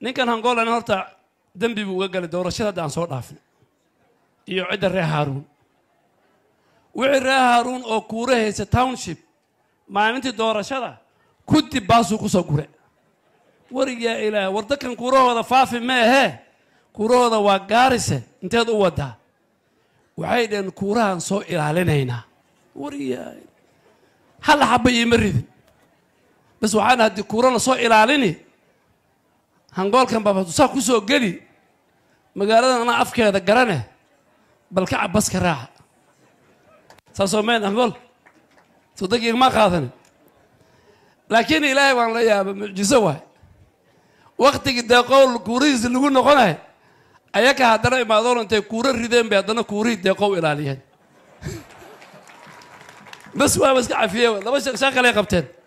ninkan hangolan horta dembi buu uga galay doorashada hadda aan soo dhaafna iyo cidda reer haaruun wixii reer haaruun oo kuure haysa township maalintii doorashada kunti baasuu ku soo gure warigaa ilaah wardakan kuurahooda faafi ma ahee kuurahooda waa gaarise inteed u wadaa waxay dheheen kuurahan soo ilaalinaynaa warigaa halla xaba iima ridin bas waxaan haddii la soo ilaalini hangoolkan baabatusaa ku soo geli magaaladan anaa afkeeda garane bal ka cabaska raaca saasoo mayn hangool sodonki igmaa qaadani laakiin ilaahay waan la yaaba mucjiso waay waktigii dee qowl kuurihiisi lagu noqonay ayaka haddana imaadoon intay kuuro rideen bay haddana kuurihii dee qow ilaaliyeen bas waaba iska cafiye laba shaqshaa qabteen